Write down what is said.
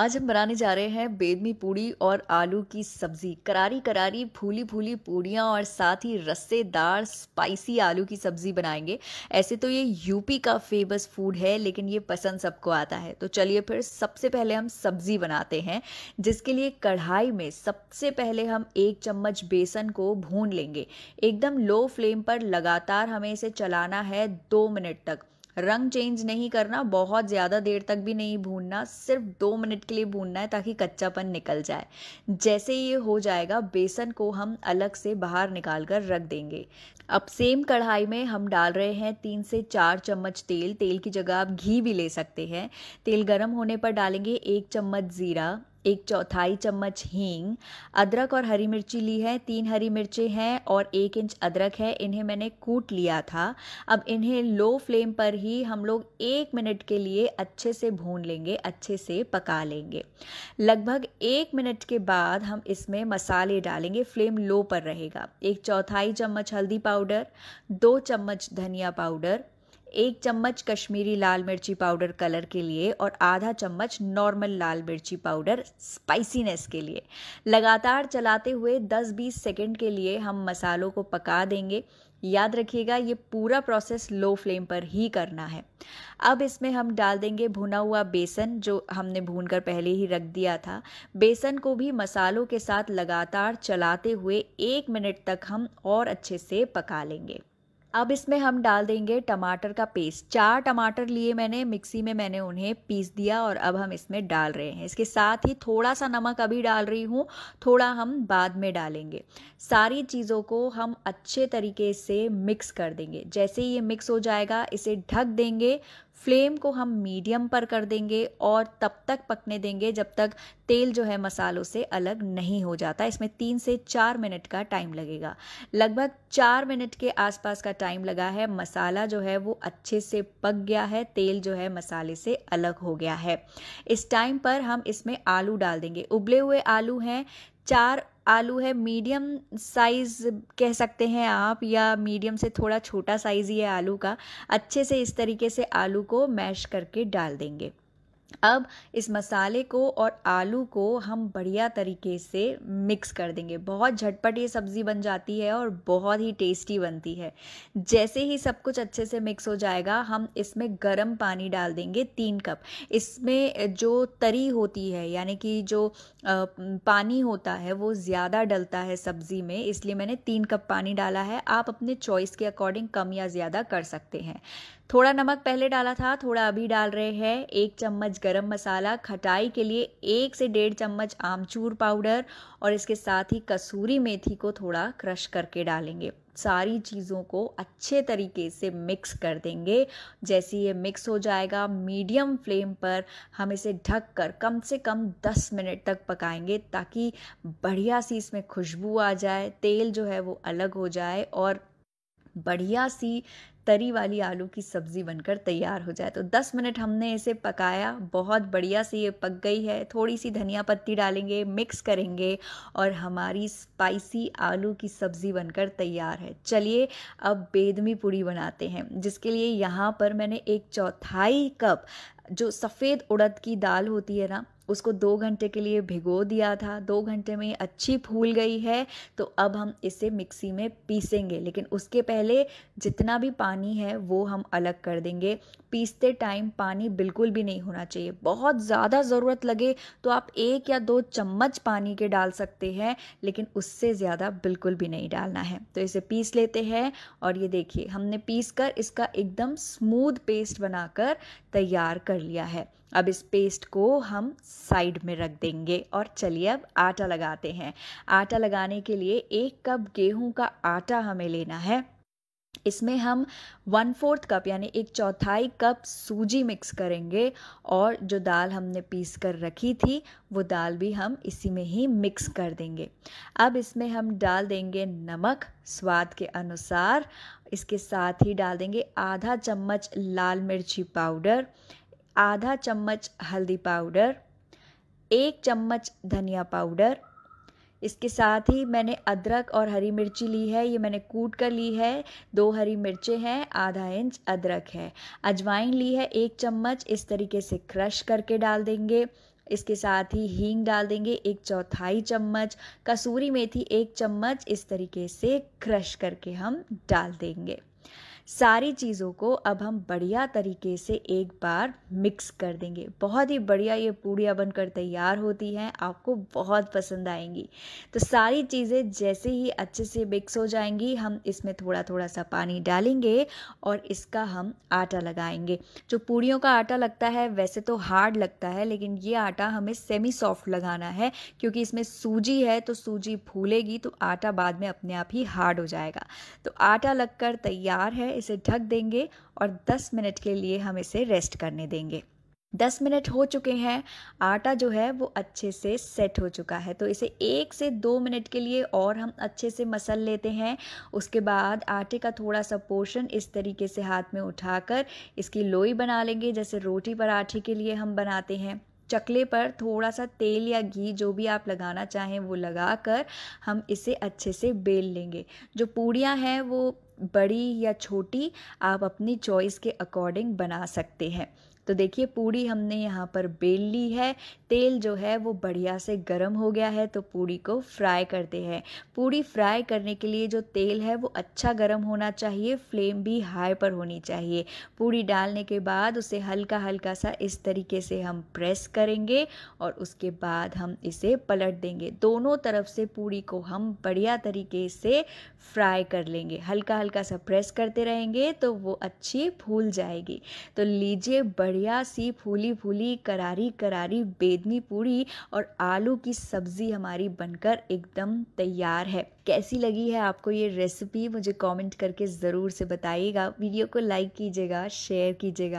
आज हम बनाने जा रहे हैं बेदमी पूड़ी और आलू की सब्ज़ी करारी करारी फूली फूली पूड़ियाँ और साथ ही रस्सेदार स्पाइसी आलू की सब्ज़ी बनाएंगे ऐसे तो ये यूपी का फेमस फूड है लेकिन ये पसंद सबको आता है तो चलिए फिर सबसे पहले हम सब्ज़ी बनाते हैं जिसके लिए कढ़ाई में सबसे पहले हम एक चम्मच बेसन को भून लेंगे एकदम लो फ्लेम पर लगातार हमें इसे चलाना है दो मिनट तक रंग चेंज नहीं करना बहुत ज़्यादा देर तक भी नहीं भूनना सिर्फ दो मिनट के लिए भूनना है ताकि कच्चापन निकल जाए जैसे ये हो जाएगा बेसन को हम अलग से बाहर निकाल कर रख देंगे अब सेम कढ़ाई में हम डाल रहे हैं तीन से चार चम्मच तेल तेल की जगह आप घी भी ले सकते हैं तेल गर्म होने पर डालेंगे एक चम्मच ज़ीरा एक चौथाई चम्मच हींग अदरक और हरी मिर्ची ली है तीन हरी मिर्चें हैं और एक इंच अदरक है इन्हें मैंने कूट लिया था अब इन्हें लो फ्लेम पर ही हम लोग एक मिनट के लिए अच्छे से भून लेंगे अच्छे से पका लेंगे लगभग एक मिनट के बाद हम इसमें मसाले डालेंगे फ्लेम लो पर रहेगा एक चौथाई चम्मच हल्दी पाउडर दो चम्मच धनिया पाउडर एक चम्मच कश्मीरी लाल मिर्ची पाउडर कलर के लिए और आधा चम्मच नॉर्मल लाल मिर्ची पाउडर स्पाइसीनेस के लिए लगातार चलाते हुए 10-20 सेकंड के लिए हम मसालों को पका देंगे याद रखिएगा ये पूरा प्रोसेस लो फ्लेम पर ही करना है अब इसमें हम डाल देंगे भुना हुआ बेसन जो हमने भून कर पहले ही रख दिया था बेसन को भी मसालों के साथ लगातार चलाते हुए एक मिनट तक हम और अच्छे से पका लेंगे अब इसमें हम डाल देंगे टमाटर का पेस्ट चार टमाटर लिए मैंने मिक्सी में मैंने उन्हें पीस दिया और अब हम इसमें डाल रहे हैं इसके साथ ही थोड़ा सा नमक अभी डाल रही हूँ थोड़ा हम बाद में डालेंगे सारी चीज़ों को हम अच्छे तरीके से मिक्स कर देंगे जैसे ही ये मिक्स हो जाएगा इसे ढक देंगे फ्लेम को हम मीडियम पर कर देंगे और तब तक पकने देंगे जब तक तेल जो है मसालों से अलग नहीं हो जाता इसमें तीन से चार मिनट का टाइम लगेगा लगभग चार मिनट के आसपास का टाइम लगा है मसाला जो है वो अच्छे से पक गया है तेल जो है मसाले से अलग हो गया है इस टाइम पर हम इसमें आलू डाल देंगे उबले हुए आलू हैं चार आलू है मीडियम साइज़ कह सकते हैं आप या मीडियम से थोड़ा छोटा साइज़ ही है आलू का अच्छे से इस तरीके से आलू को मैश करके डाल देंगे अब इस मसाले को और आलू को हम बढ़िया तरीके से मिक्स कर देंगे बहुत झटपट ये सब्ज़ी बन जाती है और बहुत ही टेस्टी बनती है जैसे ही सब कुछ अच्छे से मिक्स हो जाएगा हम इसमें गर्म पानी डाल देंगे तीन कप इसमें जो तरी होती है यानी कि जो पानी होता है वो ज़्यादा डलता है सब्ज़ी में इसलिए मैंने तीन कप पानी डाला है आप अपने चॉइस के अकॉर्डिंग कम या ज़्यादा कर सकते हैं थोड़ा नमक पहले डाला था थोड़ा अभी डाल रहे हैं एक चम्मच गरम मसाला खटाई के लिए एक से डेढ़ चम्मच आमचूर पाउडर और इसके साथ ही कसूरी मेथी को थोड़ा क्रश करके डालेंगे सारी चीज़ों को अच्छे तरीके से मिक्स कर देंगे जैसे ये मिक्स हो जाएगा मीडियम फ्लेम पर हम इसे ढक कर कम से कम 10 मिनट तक पकाएंगे ताकि बढ़िया सी इसमें खुशबू आ जाए तेल जो है वो अलग हो जाए और बढ़िया सी तरी वाली आलू की सब्ज़ी बनकर तैयार हो जाए तो 10 मिनट हमने इसे पकाया बहुत बढ़िया से ये पक गई है थोड़ी सी धनिया पत्ती डालेंगे मिक्स करेंगे और हमारी स्पाइसी आलू की सब्ज़ी बनकर तैयार है चलिए अब बेदमी पूड़ी बनाते हैं जिसके लिए यहाँ पर मैंने एक चौथाई कप जो सफ़ेद उड़द की दाल होती है ना उसको दो घंटे के लिए भिगो दिया था दो घंटे में अच्छी फूल गई है तो अब हम इसे मिक्सी में पीसेंगे लेकिन उसके पहले जितना भी पानी है वो हम अलग कर देंगे पीसते टाइम पानी बिल्कुल भी नहीं होना चाहिए बहुत ज़्यादा ज़रूरत लगे तो आप एक या दो चम्मच पानी के डाल सकते हैं लेकिन उससे ज़्यादा बिल्कुल भी नहीं डालना है तो इसे पीस लेते हैं और ये देखिए हमने पीस कर इसका एकदम स्मूथ पेस्ट बनाकर तैयार कर लिया है अब इस पेस्ट को हम साइड में रख देंगे और चलिए अब आटा लगाते हैं आटा लगाने के लिए एक कप गेहूं का आटा हमें लेना है इसमें हम वन फोर्थ कप यानी एक चौथाई कप सूजी मिक्स करेंगे और जो दाल हमने पीस कर रखी थी वो दाल भी हम इसी में ही मिक्स कर देंगे अब इसमें हम डाल देंगे नमक स्वाद के अनुसार इसके साथ ही डाल देंगे आधा चम्मच लाल मिर्ची पाउडर आधा चम्मच हल्दी पाउडर एक चम्मच धनिया पाउडर इसके साथ ही मैंने अदरक और हरी मिर्ची ली है ये मैंने कूट कर ली है दो हरी मिर्चें हैं आधा इंच अदरक है अजवाइन ली है एक चम्मच इस तरीके से क्रश करके डाल देंगे इसके साथ ही हींग डाल देंगे एक चौथाई चम्मच कसूरी मेथी एक चम्मच इस तरीके से क्रश करके हम डाल देंगे सारी चीज़ों को अब हम बढ़िया तरीके से एक बार मिक्स कर देंगे बहुत ही बढ़िया ये पूड़ियाँ बनकर तैयार होती हैं आपको बहुत पसंद आएंगी तो सारी चीज़ें जैसे ही अच्छे से मिक्स हो जाएंगी हम इसमें थोड़ा थोड़ा सा पानी डालेंगे और इसका हम आटा लगाएंगे जो पूड़ियों का आटा लगता है वैसे तो हार्ड लगता है लेकिन ये आटा हमें सेमी सॉफ्ट लगाना है क्योंकि इसमें सूजी है तो सूजी फूलेगी तो आटा बाद में अपने आप ही हार्ड हो जाएगा तो आटा लगकर तैयार है इसे ढक देंगे और 10 मिनट के लिए हम इसे रेस्ट करने देंगे 10 मिनट हो चुके हैं आटा जो है वो अच्छे से सेट हो चुका है तो इसे एक से दो मिनट के लिए और हम अच्छे से मसल लेते हैं उसके बाद आटे का थोड़ा सा पोर्शन इस तरीके से हाथ में उठाकर इसकी लोई बना लेंगे जैसे रोटी पराठे के लिए हम बनाते हैं चकले पर थोड़ा सा तेल या घी जो भी आप लगाना चाहें वो लगा कर हम इसे अच्छे से बेल लेंगे जो पूड़ियाँ हैं वो बड़ी या छोटी आप अपनी चॉइस के अकॉर्डिंग बना सकते हैं तो देखिए पूड़ी हमने यहाँ पर बेल ली है तेल जो है वो बढ़िया से गर्म हो गया है तो पूड़ी को फ्राई करते हैं पूड़ी फ्राई करने के लिए जो तेल है वो अच्छा गर्म होना चाहिए फ्लेम भी हाई पर होनी चाहिए पूड़ी डालने के बाद उसे हल्का हल्का सा इस तरीके से हम प्रेस करेंगे और उसके बाद हम इसे पलट देंगे दोनों तरफ से पूड़ी को हम बढ़िया तरीके से फ्राई कर लेंगे हल्का हल्का सा प्रेस करते रहेंगे तो वो अच्छी फूल जाएगी तो लीजिए बढ़िया सी फूली फूली करारी करारी बेदनी पूड़ी और आलू की सब्ज़ी हमारी बनकर एकदम तैयार है कैसी लगी है आपको ये रेसिपी मुझे कमेंट करके ज़रूर से बताइएगा वीडियो को लाइक कीजिएगा शेयर कीजिएगा